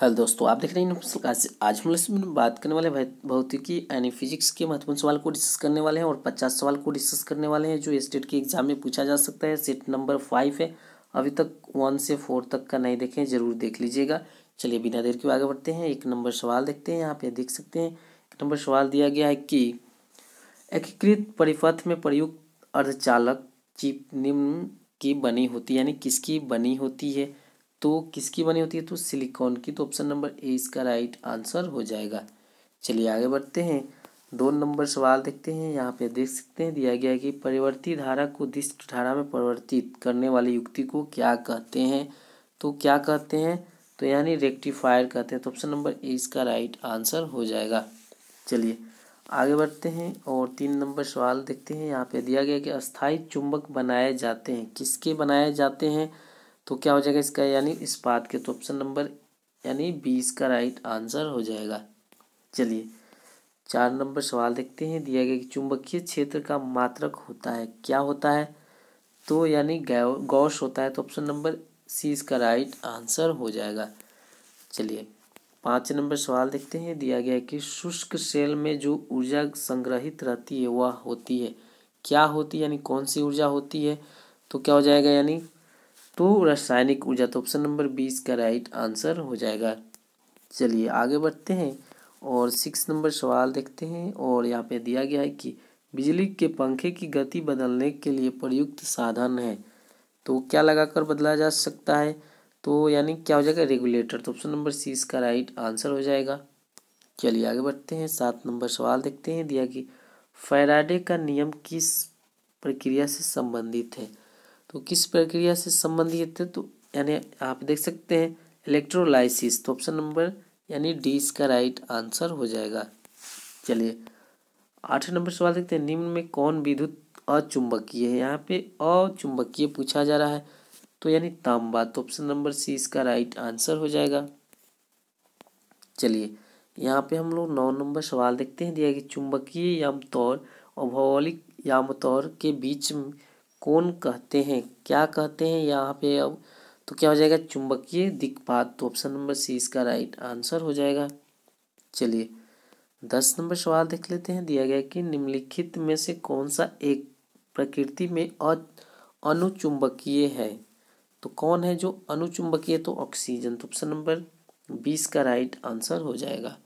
hello दोस्तों आप देख रहे हैं आज आज हम लोग बात करने वाले भौतिकी यानी फिजिक्स के महत्वपूर्ण सवाल को डिस्कस करने वाले हैं और पचास सवाल को डिस्कस करने वाले हैं जो स्टेट के एग्जाम में पूछा जा सकता है सेट नंबर फाइव है अभी तक वन से फोर तक का नहीं देखें जरूर देख लीजिएगा चलिए बिना देर के आगे बढ़ते हैं एक नंबर सवाल देखते हैं यहाँ पे देख सकते हैं एक नंबर सवाल दिया गया है कि एकीकृत परिपथ में प्रयुक्त अर्धचालक चिप निम्न की बनी होती है यानी किसकी बनी होती है तो किसकी बनी होती है तो सिलिकॉन की तो ऑप्शन नंबर ए इसका राइट आंसर हो जाएगा चलिए आगे बढ़ते हैं दो नंबर सवाल देखते हैं यहाँ पे देख सकते हैं दिया गया कि परिवर्ती धारा को दिष्ट धारा में परिवर्तित करने वाली युक्ति को क्या कहते हैं तो क्या कहते हैं तो यानी रेक्टिफायर कहते हैं तो ऑप्शन नंबर ए इसका राइट आंसर हो जाएगा चलिए आगे बढ़ते हैं और तीन नंबर सवाल देखते हैं यहाँ पे दिया गया कि अस्थायी चुंबक बनाए जाते हैं किसके बनाए जाते हैं तो क्या हो जाएगा इसका यानी इस्पात के तो ऑप्शन नंबर यानी बीस का राइट आंसर हो जाएगा चलिए चार नंबर सवाल देखते हैं दिया गया कि चुंबकीय क्षेत्र का मात्रक होता है क्या होता है तो यानी गौश होता है तो ऑप्शन नंबर सी इसका राइट आंसर हो जाएगा चलिए पाँच नंबर सवाल देखते हैं दिया गया है कि शुष्क सेल में जो ऊर्जा संग्रहित रहती है वह होती है क्या होती है यानी कौन सी ऊर्जा होती है तो क्या हो जाएगा यानी तो रासायनिक ऊर्जा तो ऑप्शन नंबर बीस का राइट आंसर हो जाएगा चलिए आगे बढ़ते हैं और सिक्स नंबर सवाल देखते हैं और यहाँ पे दिया गया है कि बिजली के पंखे की गति बदलने के लिए प्रयुक्त साधन है तो क्या लगाकर बदला जा सकता है तो यानी क्या हो जाएगा रेगुलेटर तो ऑप्शन नंबर सी इसका राइट आंसर हो जाएगा चलिए आगे बढ़ते हैं सात नंबर सवाल देखते हैं दिया कि फैराडे का नियम किस प्रक्रिया से संबंधित है तो किस प्रक्रिया से संबंधित है तो यानी आप देख सकते हैं इलेक्ट्रोलाइसिस तो ऑप्शन नंबर यानी डी इसका राइट आंसर हो जाएगा चलिए आठ नंबर सवाल देखते हैं निम्न में कौन विद्युत अचुंबकीय है यहाँ पे अचुंबकीय पूछा जा रहा है तो यानी तांबा तो ऑप्शन नंबर सी इसका राइट आंसर हो जाएगा चलिए यहाँ पे हम लोग नौ नंबर सवाल देखते हैं दिया कि चुंबकीय यामतौर और भौगोलिक यामतौर के बीच कौन कहते हैं क्या कहते हैं यहाँ पे अब तो क्या हो जाएगा चुंबकीय दिक्पात तो ऑप्शन नंबर सी इसका राइट आंसर हो जाएगा चलिए दस नंबर सवाल देख लेते हैं दिया गया कि निम्नलिखित में से कौन सा एक प्रकृति में अनुचुंबकीय है तो कौन है जो अनुचुंबकीय तो ऑक्सीजन तो ऑप्शन नंबर बीस का राइट आंसर हो जाएगा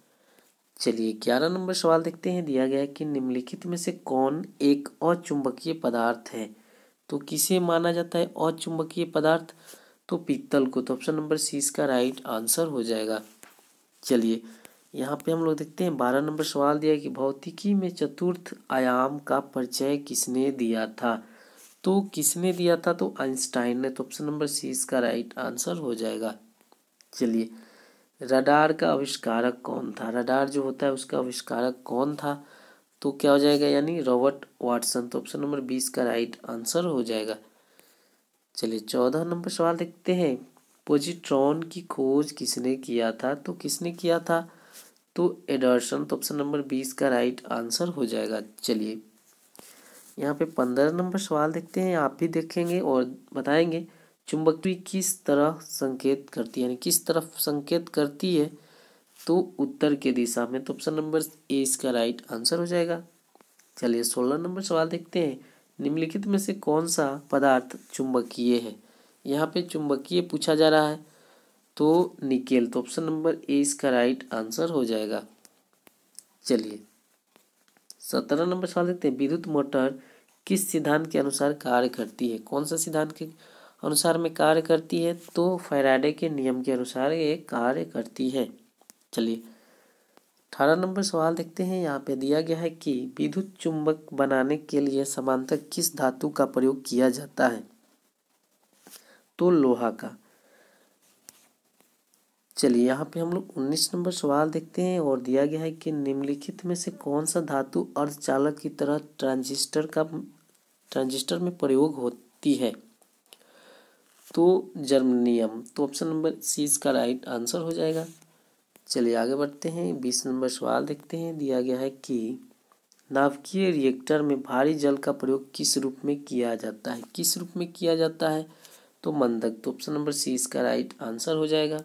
चलिए ग्यारह नंबर सवाल देखते हैं दिया गया है कि निम्नलिखित में से कौन एक अचुंबकीय पदार्थ है तो किसे माना जाता है अचुंबकीय पदार्थ तो पित्तल को तो ऑप्शन नंबर सी इसका राइट आंसर हो जाएगा चलिए यहाँ पे हम लोग देखते हैं बारह नंबर सवाल दिया कि भौतिकी में चतुर्थ आयाम का परिचय किसने दिया था तो किसने दिया था तो आइंस्टाइन ने तो ऑप्शन नंबर सी इसका राइट आंसर हो जाएगा चलिए रडार का आविष्कारक कौन था रडार जो होता है उसका आविष्कारक कौन था तो क्या हो जाएगा यानी रॉबर्ट वाटसन तो ऑप्शन नंबर बीस का राइट आंसर हो जाएगा चलिए चौदह नंबर सवाल देखते हैं पोजिट्रॉन की खोज किसने किया था तो किसने किया था तो एडर्सन तो ऑप्शन नंबर बीस का राइट आंसर हो जाएगा चलिए यहाँ पे पंद्रह नंबर सवाल देखते हैं आप भी देखेंगे और बताएंगे चुंबकत्वी किस तरह संकेत करती है यानी किस तरफ संकेत करती है तो उत्तर के दिशा में तो ऑप्शन नंबर ए इसका राइट आंसर हो जाएगा चलिए सोलह नंबर सवाल देखते हैं निम्नलिखित में से कौन सा पदार्थ चुंबकीय है यहाँ पे चुंबकीय पूछा जा रहा है तो निकेल तो ऑप्शन नंबर ए इसका राइट आंसर हो जाएगा चलिए सत्रह नंबर सवाल देखते हैं विद्युत मोटर किस सिद्धांत के अनुसार कार्य करती है कौन सा सिद्धांत के अनुसार में कार्य करती है तो फैराडे के नियम के अनुसार ये कार्य करती है चलिए अठारह नंबर सवाल देखते हैं यहाँ पे दिया गया है कि विद्युत चुंबक बनाने के लिए समांतर किस धातु का प्रयोग किया जाता है तो लोहा का चलिए यहाँ पे हम लोग उन्नीस नंबर सवाल देखते हैं और दिया गया है कि निम्नलिखित में से कौन सा धातु अर्धचालक की तरह ट्रांजिस्टर का ट्रांजिस्टर में प्रयोग होती है तो जर्मनियम तो ऑप्शन नंबर सी इसका राइट आंसर हो जाएगा चलिए आगे बढ़ते हैं बीस नंबर सवाल देखते हैं दिया गया है कि नाभिकीय रिएक्टर में भारी जल का प्रयोग किस रूप में किया जाता है किस रूप में किया जाता है तो मंदक तो ऑप्शन नंबर सी इसका राइट आंसर हो जाएगा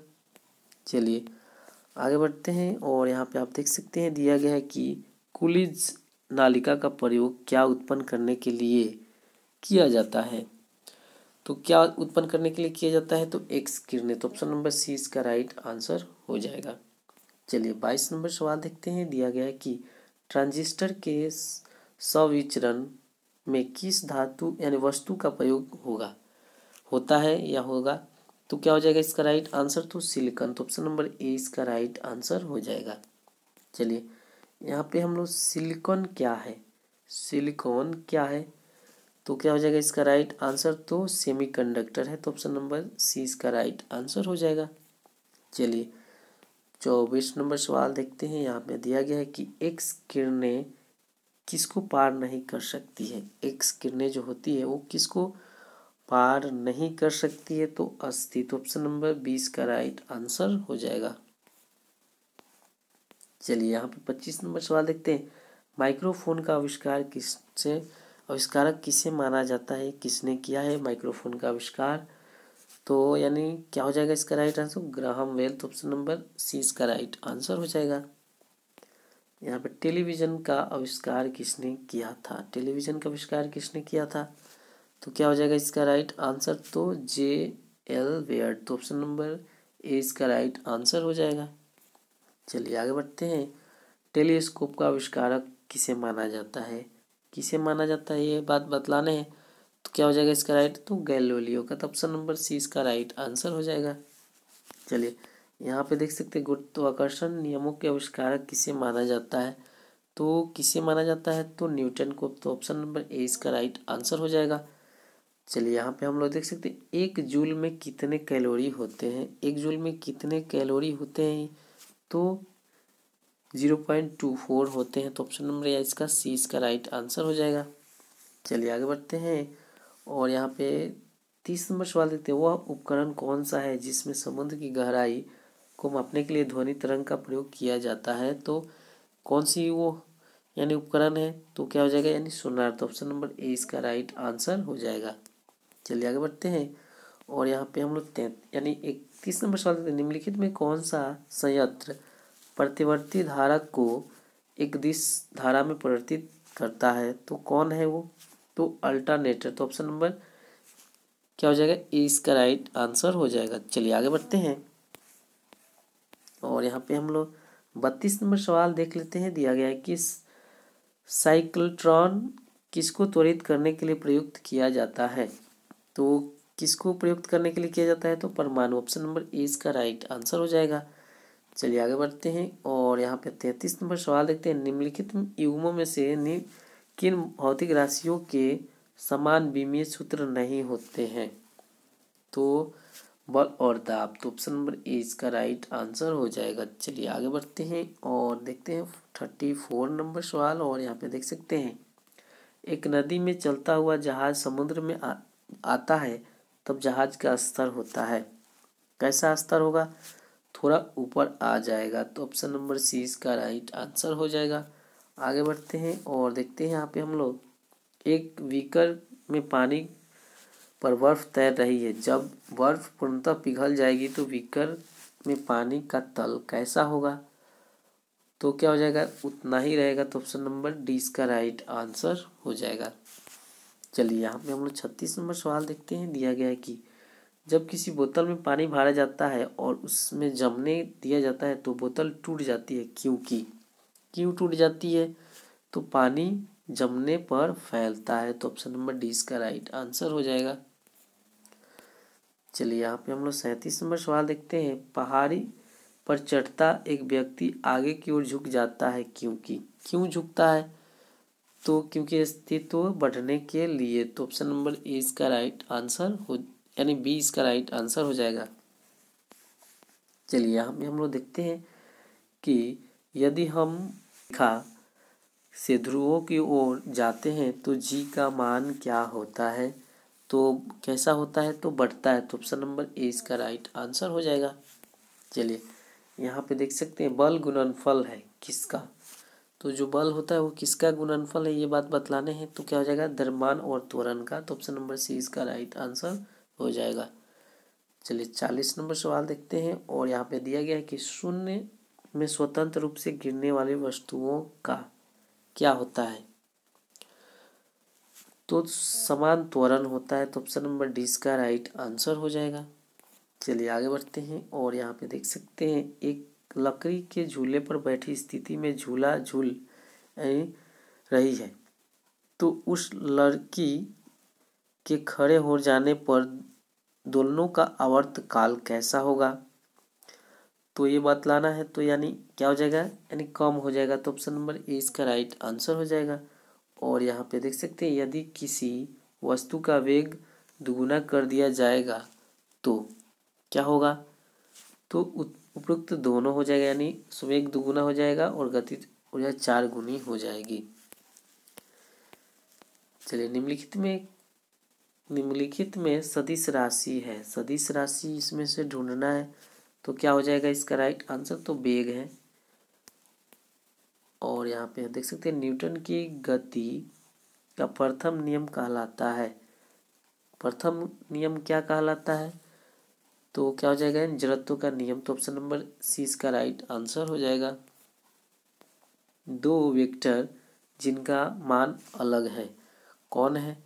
चलिए आगे बढ़ते हैं और यहाँ पे आप देख सकते हैं दिया गया है कि कुलिज नालिका का प्रयोग क्या उत्पन्न करने के लिए किया जाता है तो क्या उत्पन्न करने के लिए किया जाता है तो एक्स किरणें तो ऑप्शन नंबर सी इसका राइट आंसर हो जाएगा चलिए बाईस नंबर सवाल देखते हैं दिया गया है कि ट्रांजिस्टर के सविचरण में किस धातु यानी वस्तु का प्रयोग होगा होता है या होगा तो क्या हो जाएगा इसका राइट आंसर तो सिलिकॉन तो ऑप्शन नंबर ए इसका राइट आंसर हो जाएगा चलिए यहाँ पे हम लोग सिलिकॉन क्या है सिलिकॉन क्या है तो क्या हो जाएगा इसका राइट आंसर तो सेमीकंडक्टर है तो ऑप्शन नंबर सी इसका राइट आंसर हो जाएगा चलिए चौबीस नंबर सवाल देखते हैं यहाँ पे दिया गया है कि एक्स किरणें किसको पार नहीं कर सकती है एक्स किरणें जो होती है वो किसको पार नहीं कर सकती है तो अस्तित्व ऑप्शन नंबर बीस का राइट आंसर हो जाएगा चलिए यहाँ पे पच्चीस नंबर सवाल देखते हैं माइक्रोफोन का आविष्कार किससे आविष्कारक किसे माना जाता है किसने किया है माइक्रोफोन का आविष्कार तो यानी क्या हो जाएगा इसका राइट आंसर ग्राहम वेल तो ऑप्शन नंबर सी इसका राइट आंसर हो जाएगा यहाँ पर टेलीविज़न का आविष्कार किसने किया था टेलीविज़न का आविष्कार किसने किया था तो क्या हो जाएगा इसका राइट आंसर तो जे एल वेयर तो ऑप्शन नंबर ए इसका राइट आंसर हो जाएगा चलिए आगे बढ़ते हैं टेलीस्कोप का आविष्कारक किसे माना जाता है किसे माना जाता है ये बात बतलाने हैं तो क्या हो जाएगा इसका राइट तो गैलोलियो का तो ऑप्शन नंबर सी इसका राइट आंसर हो जाएगा चलिए यहाँ पे देख सकते हैं गुरुत्वाकर्षण नियमों के आविष्कारक किसे माना जाता है तो किसे माना जाता है तो न्यूटन को तो ऑप्शन नंबर ए इसका राइट आंसर हो जाएगा चलिए यहाँ पे हम लोग देख सकते हैं एक जूल में कितने कैलोरी होते हैं एक जूल में कितने कैलोरी होते हैं तो जीरो पॉइंट टू फोर होते हैं तो ऑप्शन नंबर या इसका सी इसका राइट आंसर हो जाएगा चलिए आगे बढ़ते हैं और यहाँ पे तीस नंबर सवाल देखते हैं वह उपकरण कौन सा है जिसमें समुद्र की गहराई को मापने के लिए ध्वनि तरंग का प्रयोग किया जाता है तो कौन सी वो यानी उपकरण है तो क्या हो जाएगा यानी सुनार तो ऑप्शन नंबर ए इसका राइट आंसर हो जाएगा चलिए आगे बढ़ते हैं और यहाँ पे हम लोग तैत यानी तीस नंबर सवाल हैं निम्नलिखित में कौन सा संयंत्र प्रतिवर्ती धारा को एक दिश धारा में परिवर्तित करता है तो कौन है वो टू अल्टरनेटर तो ऑप्शन नंबर तो क्या हो जाएगा इसका राइट आंसर हो जाएगा चलिए आगे बढ़ते हैं और यहाँ पे हम लोग बत्तीस नंबर सवाल देख लेते हैं दिया गया है कि साइक्लोट्रॉन किसको त्वरित करने के लिए प्रयुक्त किया जाता है तो किसको प्रयुक्त करने के लिए किया जाता है तो परमाणु ऑप्शन नंबर ए इसका राइट आंसर हो जाएगा चलिए आगे बढ़ते हैं और यहाँ पे तैंतीस नंबर सवाल देखते हैं निम्नलिखित युग्मों में से निम्न किन भौतिक राशियों के समान विमीय सूत्र नहीं होते हैं तो बल और दाब तो ऑप्शन नंबर ए इसका राइट आंसर हो जाएगा चलिए आगे बढ़ते हैं और देखते हैं थर्टी फोर नंबर सवाल और यहाँ पे देख सकते हैं एक नदी में चलता हुआ जहाज समुद्र में आ, आता है तब जहाज का स्तर होता है कैसा स्तर होगा थोड़ा ऊपर आ जाएगा तो ऑप्शन नंबर सी इसका राइट आंसर हो जाएगा आगे बढ़ते हैं और देखते हैं यहाँ पे हम लोग एक वीकर में पानी पर बर्फ तैर रही है जब बर्फ पूर्णतः पिघल जाएगी तो वीकर में पानी का तल कैसा होगा तो क्या हो जाएगा उतना ही रहेगा तो ऑप्शन नंबर डी इसका राइट आंसर हो जाएगा चलिए यहाँ पे हम लोग छत्तीस नंबर सवाल देखते हैं दिया गया है कि जब किसी बोतल में पानी भरा जाता है और उसमें जमने दिया जाता है तो बोतल टूट जाती है क्योंकि क्यों टूट जाती है तो पानी जमने पर फैलता है तो ऑप्शन नंबर डी इसका राइट आंसर हो जाएगा चलिए यहाँ पे हम लोग सैंतीस नंबर सवाल देखते हैं पहाड़ी पर चढ़ता एक व्यक्ति आगे की ओर झुक जाता है क्योंकि क्यों झुकता है तो क्योंकि अस्तित्व बढ़ने के लिए तो ऑप्शन नंबर ए इसका राइट आंसर हो यानी बी इसका राइट आंसर हो जाएगा चलिए यहाँ पे हम लोग देखते हैं कि यदि हम रेखा से ध्रुवों की ओर जाते हैं तो जी का मान क्या होता है तो कैसा होता है तो बढ़ता है तो ऑप्शन नंबर ए इसका राइट आंसर हो जाएगा चलिए यहाँ पे देख सकते हैं बल गुणनफल है किसका तो जो बल होता है वो किसका गुणनफल है ये बात बतलाने हैं तो क्या हो जाएगा दरमान और त्वरण का तो ऑप्शन नंबर सी इसका राइट आंसर हो जाएगा चलिए चालीस नंबर सवाल देखते हैं और यहाँ पे दिया गया है कि शून्य में स्वतंत्र रूप से गिरने वाली वस्तुओं का क्या होता है तो समान त्वरण होता है तो ऑप्शन नंबर डी इसका राइट आंसर हो जाएगा चलिए आगे बढ़ते हैं और यहाँ पे देख सकते हैं एक लकड़ी के झूले पर बैठी स्थिति में झूला झूल रही है तो उस लड़की के खड़े हो जाने पर दोनों का आवर्त काल कैसा होगा तो ये बात लाना है तो यानी क्या हो जाएगा यानी कम हो जाएगा तो ऑप्शन नंबर ए इसका राइट आंसर हो जाएगा और यहाँ पे देख सकते हैं यदि किसी वस्तु का वेग दुगुना कर दिया जाएगा तो क्या होगा तो उपयुक्त दोनों हो जाएगा यानी सुवेग दुगुना हो जाएगा और गति ऊर्जा चार गुनी हो जाएगी चलिए निम्नलिखित में निम्नलिखित में सदिश राशि है सदिश राशि इसमें से ढूंढना है तो क्या हो जाएगा इसका राइट आंसर तो बेग है और यहाँ पे देख सकते हैं न्यूटन की गति का प्रथम नियम कहलाता है प्रथम नियम क्या कहलाता है तो क्या हो जाएगा जड़त्व का नियम तो ऑप्शन नंबर सी इसका राइट आंसर हो जाएगा दो वेक्टर जिनका मान अलग है कौन है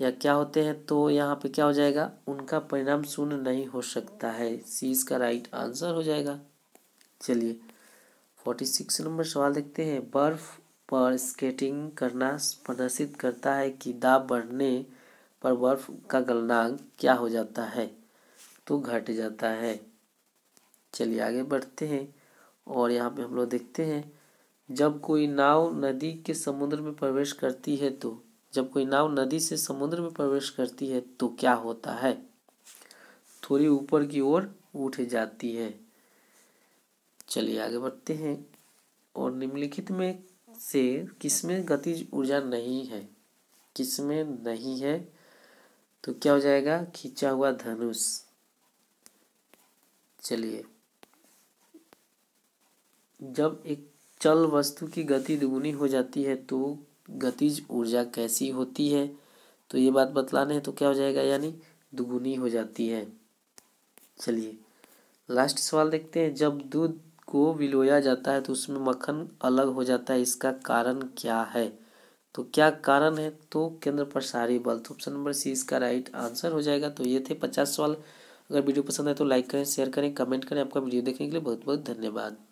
या क्या होते हैं तो यहाँ पे क्या हो जाएगा उनका परिणाम शून्य नहीं हो सकता है सी इसका राइट आंसर हो जाएगा चलिए फोर्टी सिक्स नंबर सवाल देखते हैं बर्फ पर स्केटिंग करना प्रदर्शित करता है कि दाब बढ़ने पर बर्फ का गलनांक क्या हो जाता है तो घट जाता है चलिए आगे बढ़ते हैं और यहाँ पे हम लोग देखते हैं जब कोई नाव नदी के समुद्र में प्रवेश करती है तो जब कोई नाव नदी से समुद्र में प्रवेश करती है तो क्या होता है थोड़ी ऊपर की ओर उठ जाती है चलिए आगे बढ़ते हैं और निम्नलिखित में से किसमें गतिज ऊर्जा नहीं है किसमें नहीं है तो क्या हो जाएगा खींचा हुआ धनुष चलिए जब एक चल वस्तु की गति दुगुनी हो जाती है तो गतिज ऊर्जा कैसी होती है तो ये बात बतलाने है तो क्या हो जाएगा यानी दुगुनी हो जाती है चलिए लास्ट सवाल देखते हैं जब दूध को विलोया जाता है तो उसमें मक्खन अलग हो जाता है इसका कारण क्या है तो क्या कारण है तो केंद्र प्रसारी बल तो ऑप्शन नंबर सी इसका राइट आंसर हो जाएगा तो ये थे पचास सवाल अगर वीडियो पसंद है तो लाइक करें शेयर करें कमेंट करें आपका वीडियो देखने के लिए बहुत बहुत धन्यवाद